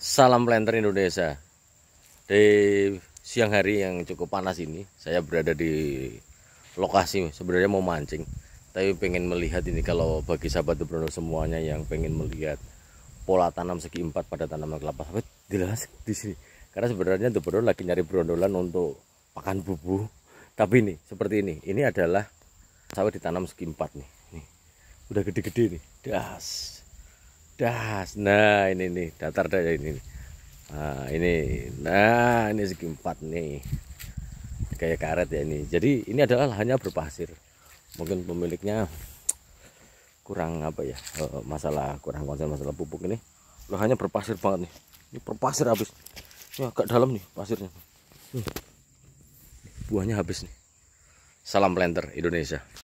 Salam planter Indonesia. Di siang hari yang cukup panas ini, saya berada di lokasi sebenarnya mau mancing, tapi pengen melihat ini kalau bagi sahabat Bruno semuanya yang pengen melihat pola tanam segi empat pada tanaman kelapa sawit jelas di sini. Karena sebenarnya Bruno lagi nyari brondolan untuk pakan bubu. Tapi ini seperti ini. Ini adalah sawit ditanam segi empat nih. Nih. Udah gede-gede nih. Das das nah ini nih datar dah ya ini nah ini nah ini segi empat nih kayak karet ya ini jadi ini adalah lahannya berpasir mungkin pemiliknya kurang apa ya eh, masalah kurang konsen masalah pupuk ini lahannya berpasir banget nih ini berpasir habis ini agak dalam nih pasirnya hmm. buahnya habis nih salam planter Indonesia